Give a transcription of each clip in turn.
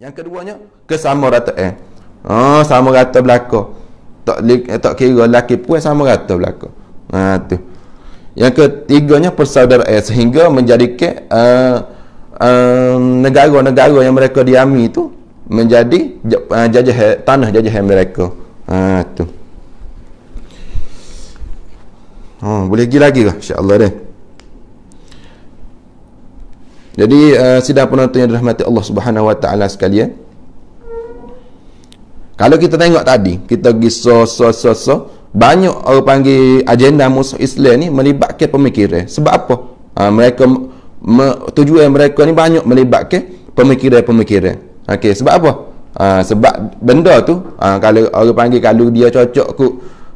Yang keduanya, kesama rata eh. Ha, oh, sama rata belaka. Tak li, eh, tak kira laki puan sama rata belaka. Ha tu. Yang ketiganya persaudaraan eh, sehingga menjadikan uh, eh, uh, eh, negara-negara yang mereka diami itu menjadi uh, jajah tanah jajah mereka. Ha tu. Oh, boleh pergi lagi ke? InsyaAllah deh. Jadi uh, sidang penonton yang dirahmati Allah Subhanahu Wa Taala sekalian. Kalau kita tengok tadi, kita pergi so, so, so, so, banyak orang panggil agenda musuh Islam ni melibatkan pemikiran. Sebab apa? Ha, mereka me, tujuan mereka ni banyak melibatkan pemikiran-pemikiran. Okey, sebab apa? Ha, sebab benda tu ha, kalau orang panggil kalau dia cocok ku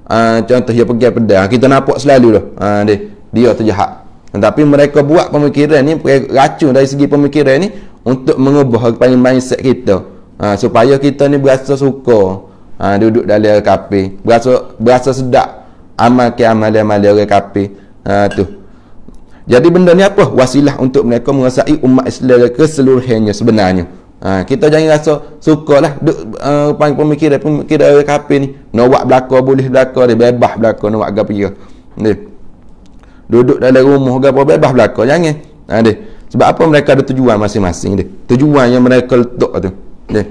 ha, contoh dia pergi pedang kita nampak selalu dah ha, dia dia terjahat tetapi mereka buat pemikiran ni racun dari segi pemikiran ni untuk mengubah kepada mindset kita. Ha, supaya kita ni berasa suka ha, duduk dalam kafe, berasa berasa sedap amal ke amal amal dia orang kafe. Ha, tu. Jadi benda ni apa? Wasilah untuk mereka mengasai umat Islam keseluruhannya sebenarnya. Ha, kita jangan rasa suka lah duk, uh, panggil pemikiran pemikiran orang kafe ni. Nak buat belakang boleh belakang dia bebas belakang nak buat apa Ni duduk dalam rumah ke apa bebas belaka jangan ha deh. sebab apa mereka ada tujuan masing-masing deh. tujuan yang mereka letak tu deh.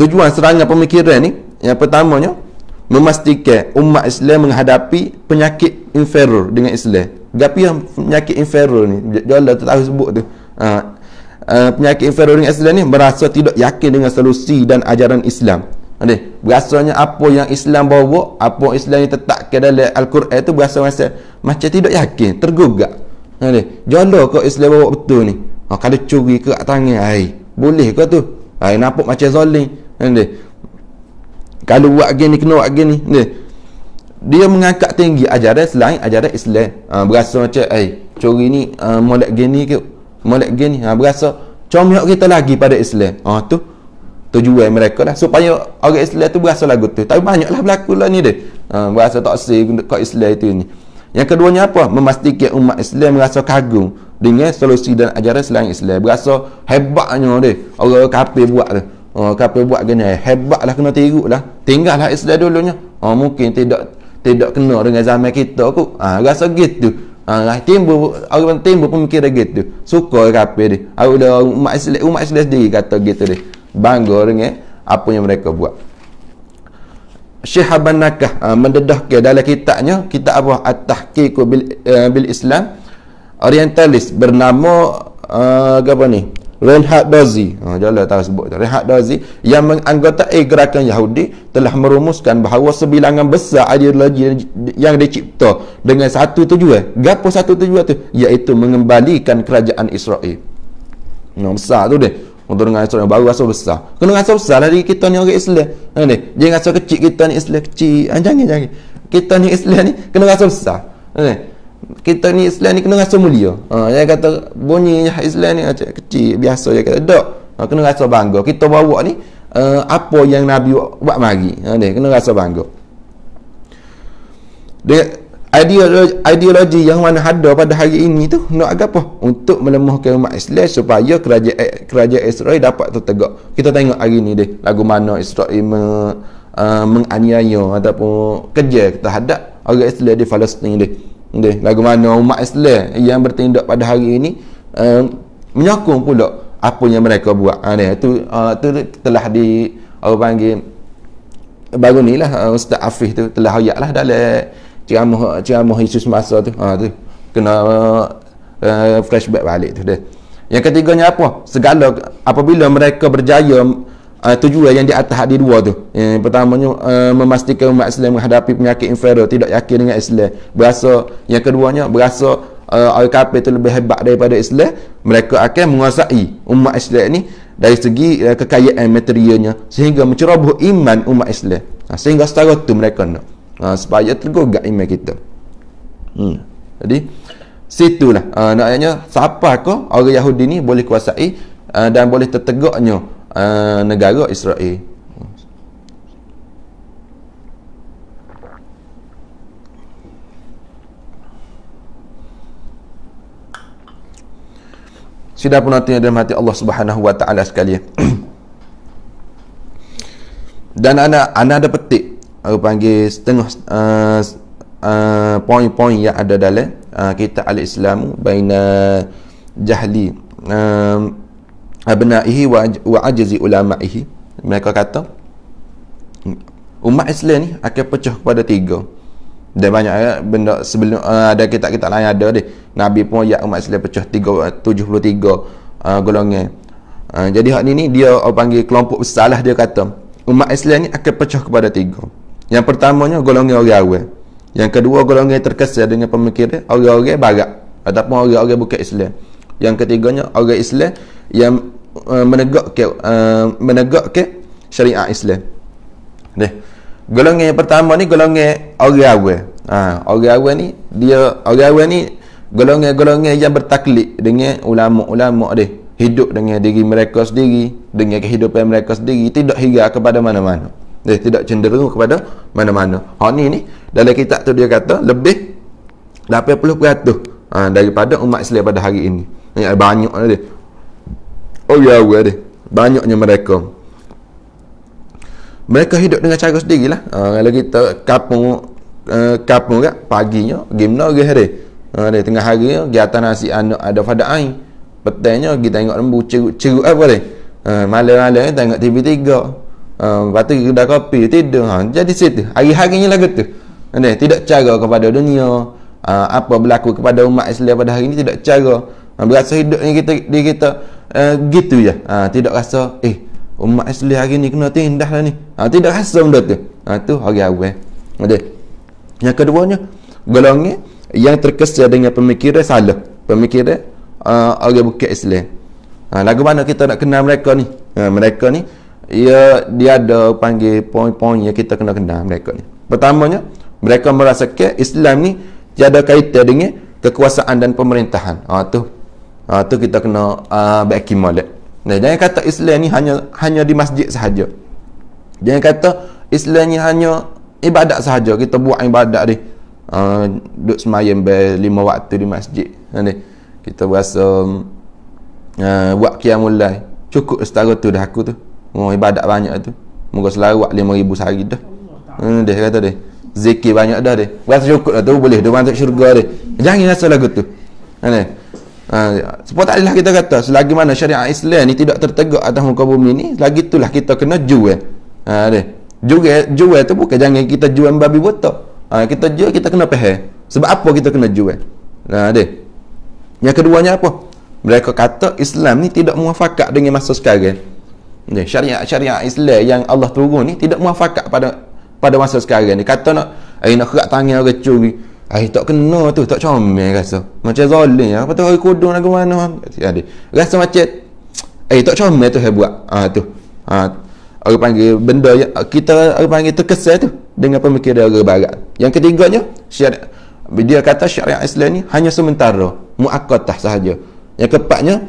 tujuan serangan pemikiran ni yang pertamanya memastikan umat Islam menghadapi penyakit inferior dengan Islam Gapi yang penyakit inferior ni jalan lah, tak tahu sebut tu ha, uh, penyakit inferior dengan Islam ni merasa tidak yakin dengan solusi dan ajaran Islam jadi, berasanya apa yang Islam bawa, apa Islam yang tetapkan dalam Al-Quran itu berasa macam macam tidak yakin, tergugat. Jadi, jolok kau Islam bawa betul ni. Ha, kalau curi ke kat tangan, hai. Boleh ke tu? Ai, nampak macam zalim. Jadi, kalau buat gini, kena buat gini. Jadi, dia mengangkat tinggi ajaran selain ajaran Islam. Ha, berasa macam, ai, curi ni, uh, molek gini ke? Molek gini. Ha, berasa, comel kita lagi pada Islam. Ha, tu tujuan mereka lah supaya orang Islam tu berasa lagu tu tapi banyaklah berlaku lah ni dia ha, berasa tak sih kau Islam tu ni yang keduanya apa? memastikan umat Islam rasa kagum dengan solusi dan ajaran selain Islam berasa hebatnya dia orang kapir buat tu oh, kapir buat hebat lah. kena tiru lah Tinggal lah Islam dulunya oh, mungkin tidak tidak kena dengan zaman kita aku ha, rasa gitu Ha, lah, timbul orang timbul pemikiran gitu suka kapir dia ada umat Islam umat Islam sendiri kata gitu dia bangga dengan apa yang mereka buat Syekh Abban Nakah uh, ah, mendedahkan dalam kitabnya kitab apa At-Tahqiq bil, uh, bil Islam orientalis bernama uh, apa ni Reinhard Dozi uh, ah, jalan tak sebut Reinhard Dozi yang menganggotai gerakan Yahudi telah merumuskan bahawa sebilangan besar ideologi yang dicipta dengan satu tujuan gapo satu tujuan tu iaitu mengembalikan kerajaan Israel no, besar tu dia untuk dengan asal yang baru asal besar. Kena asal besar lah diri kita ni orang Islam. Ha ni, jangan asal kecil kita ni Islam kecil. Ha, jangan jangan. Kita ni Islam ni kena asal besar. Ha ni. Kita ni Islam ni kena rasa mulia. Ha, yang kata bunyi Islam ni macam kecil biasa je kata dak. Ha, kena rasa bangga. Kita bawa ni uh, apa yang Nabi buat, buat mari. Ha ni kena rasa bangga. Dia ideologi, ideologi yang mana ada pada hari ini tu nak apa? Untuk melemahkan umat Islam supaya kerajaan eh, kerajaan Israel dapat tertegak. Kita tengok hari ini deh lagu mana Israel me, uh, menganiaya ataupun kerja kita hadap. orang Islam di Palestin deh. Deh lagu mana umat Islam yang bertindak pada hari ini uh, menyokong pula apa yang mereka buat. Ha tu uh, tu telah di orang panggil baru ni lah uh, Ustaz Afif tu telah hayat lah dalam Cikgu Amuh, Cikgu Amuh Yesus masa tu. Ha, tu. Kena uh, flashback balik tu dia. Yang ketiganya apa? Segala apabila mereka berjaya uh, tujuan yang di atas di dua tu. Yang pertamanya uh, memastikan umat Islam menghadapi penyakit inferior tidak yakin dengan Islam. Berasa yang keduanya berasa uh, orang kafir tu lebih hebat daripada Islam, mereka akan menguasai umat Islam ni dari segi uh, kekayaan materialnya sehingga menceroboh iman umat Islam. Ha, sehingga setara tu mereka nak ha, supaya Allah tegur gak iman kita hmm. jadi situlah ha, uh, nak siapa kau orang Yahudi ni boleh kuasai uh, dan boleh tertegaknya uh, negara Israel Sida pun nanti dalam hati Allah Subhanahu Wa Taala sekali. Dan anak anak ada petik aku panggil setengah uh, eh, uh, eh, poin-poin yang ada dalam uh, kitab al-Islam baina jahli uh, abnaihi wa, wa ajzi ulamaihi mereka kata umat Islam ni akan pecah kepada tiga dan banyak ya, benda sebelum uh, ada kitab-kitab lain ada deh nabi pun ya umat Islam pecah 3 73 uh, golongan Uh, jadi hak ni ni dia orang panggil kelompok salah dia kata umat Islam ni akan pecah kepada tiga yang pertamanya golongan orang awam. Yang kedua golongan yang terkesan dengan pemikiran orang-orang barat ataupun orang-orang bukan Islam. Yang ketiganya orang Islam yang uh, menegakkan uh, menegakkan syariat Islam. Deh. Golongan yang pertama ni golongan orang awam. Ha, orang awam ni dia orang awam ni golongan-golongan yang bertaklid dengan ulama-ulama dia hidup dengan diri mereka sendiri dengan kehidupan mereka sendiri tidak hingga kepada mana-mana dia tidak cenderung kepada mana-mana ha ni ni dalam kitab tu dia kata lebih 80% ha, daripada umat Islam pada hari ini banyak eh, banyak dia oh ya oh dia banyaknya mereka mereka hidup dengan cara sendirilah ha, kalau kita kapung uh, kapung kan paginya gimna ke hari ha, dia tengah hari dia atas nasi anak ada pada air petainya kita tengok lembu ceruk-ceruk apa dia ha, malam-malam tengok TV3 Ehm, lepas tu dah kopi Tidur ha. Jadi situ Hari-harinya lah tu, Nanti, Tidak cara kepada dunia ha, Apa berlaku kepada umat Islam pada hari ini Tidak cara ha, Berasa hidup ni kita, di kita uh, Gitu ya, ha, Tidak rasa Eh Umat Islam hari ni kena tindah lah ni ha, Tidak rasa benda tu ha, Tu hari awal Nanti. Yang keduanya Golongnya Yang terkesan dengan pemikiran salah Pemikiran uh, Orang bukit Islam ha, Lagu mana kita nak kenal mereka ni ha, Mereka ni ia dia ada panggil poin-poin yang kita kena kenal mereka ni. Pertamanya, mereka merasa ke Islam ni tiada kaitan dengan kekuasaan dan pemerintahan. Ha tu. Ha tu kita kena uh, ha, baiki molek. Nah, jangan kata Islam ni hanya hanya di masjid sahaja. Jangan kata Islam ni hanya ibadat sahaja. Kita buat ibadat ni. Uh, duduk semayang bel lima waktu di masjid. Ha, Nanti kita rasa uh, buat kiamulai. Cukup setara tu dah aku tu. Oh ibadat banyak tu. Moga selawat 5000 sehari dah. Hmm dia kata dia. Zikir banyak dah dia. Rasa cukup lah tu boleh dia masuk syurga dia. Jangan rasa lagu tu. Kan ha sebab tak adalah kita kata selagi mana syariat Islam ni tidak tertegak atas muka bumi ni selagi itulah kita kena jual ha jual jual tu bukan jangan kita jual babi buta ha, kita jual kita kena faham sebab apa kita kena jual ha yang keduanya apa mereka kata Islam ni tidak muafakat dengan masa sekarang ni syariat-syariat Islam yang Allah turun ni tidak muafakat pada pada masa sekarang ni kata nak eh nak kerak tangan orang curi eh tak kena tu tak comel rasa macam zalim ya. apa tu orang kodong nak ke mana jadi rasa macam eh tak comel tu saya buat ha, tu ha, orang panggil benda yang kita orang panggil terkesan tu dengan pemikiran orang barat yang ketiganya syariat dia kata syariat Islam ni hanya sementara muakkatah sahaja yang keempatnya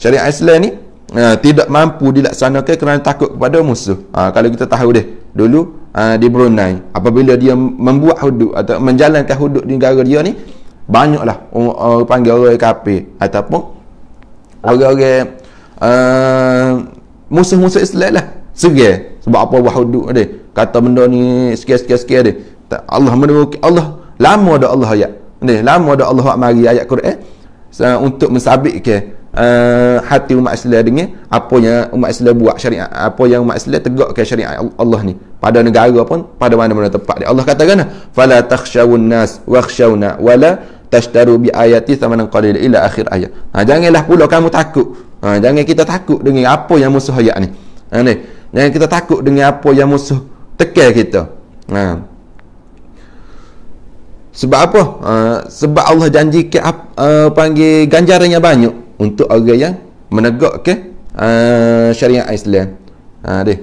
syariat Islam ni Ah, tidak mampu dilaksanakan kerana takut kepada musuh. Ha, kalau kita tahu dia dulu ha, di Brunei, apabila dia membuat hudud atau menjalankan hudud di negara dia ni, banyaklah orang, orang panggil orang KP ataupun orang-orang uh, musuh-musuh Islam lah. Segar. Sebab apa buat hudud dia? Kata benda ni sekian-sekian-sekian dia. Allah menurut Allah. Lama ada Allah ayat. Ini, lama ada Allah mari ayat Quran untuk mensabitkan Eh, hati umat Islam dengan apa yang umat Islam buat syariat apa yang umat Islam tegakkan syariat Allah ni pada negara pun pada mana-mana tempat dia Allah katakan fala takhshawun nas wakhshawna wala tashtaru bi ayati thamanan qalil ila akhir ayat ha, janganlah pula kamu takut ha, jangan kita takut dengan apa yang musuh ayat ni ha, ni jangan kita takut dengan apa yang musuh tekan kita ha. sebab apa ha, sebab Allah janjikan uh, eh, panggil ganjaran yang banyak untuk orang yang menegakkan okay, uh, ah, syariat Islam. Ha deh.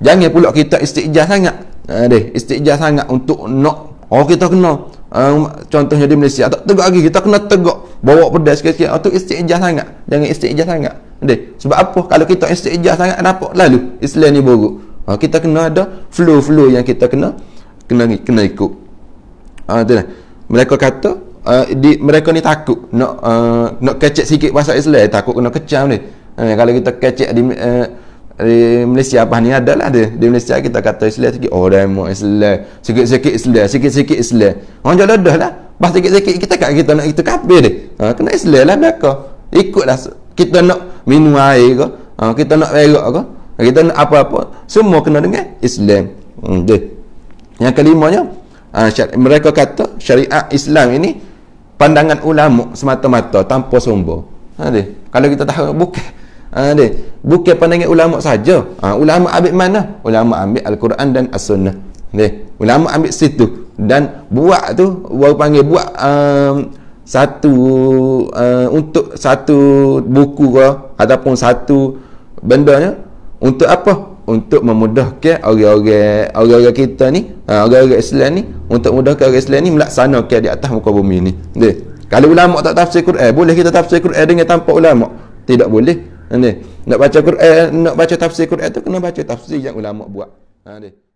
Jangan pula kita istiqjah sangat. Ha deh, istijah sangat untuk nak orang kita kena uh, contohnya di Malaysia tak tegak lagi kita kena tegak bawa pedas sikit-sikit atau istiqjah sangat. Jangan istiqjah sangat. Deh, sebab apa? Kalau kita istiqjah sangat apa? lalu Islam ni buruk? Ha, kita kena ada flow-flow yang kita kena kena kena ikut. Ha tu lah. Mereka kata Eh, di, mereka ni takut nak uh, nak kecek sikit pasal Islam eh, takut kena kecam ni eh, kalau kita kecek di, uh, di Malaysia apa ni adalah dia di Malaysia kita kata Islam sikit oh dah mau Islam sikit-sikit Islam sikit-sikit Islam orang jalan dah lah pas sikit-sikit kita kat kita nak kita kafir dia ha, kena Islam lah mereka ikutlah kita nak minum air ke ha, kita nak berak ke ha, kita nak apa-apa semua kena dengan Islam hmm, dia yang kelimanya Uh, mereka kata syariat Islam ini pandangan ulama semata-mata tanpa sombo. Ha deh. Kalau kita tahu bukan. Ha deh. Bukan pandangan ulama saja. Ha, ulama ambil mana? Ulama ambil al-Quran dan as-Sunnah. Deh. Ulama ambil situ dan buat tu baru panggil buat um, satu uh, untuk satu buku ke ataupun satu benda Untuk apa? untuk memudahkan orang-orang orang-orang kita ni ah, orang-orang Islam ni untuk memudahkan orang Islam ni melaksanakan di atas muka bumi ni Deh. kalau ulama tak tafsir Quran boleh kita tafsir Quran dengan tanpa ulama tidak boleh Deh. nak baca Quran nak baca tafsir Quran tu kena baca tafsir yang ulama buat ha,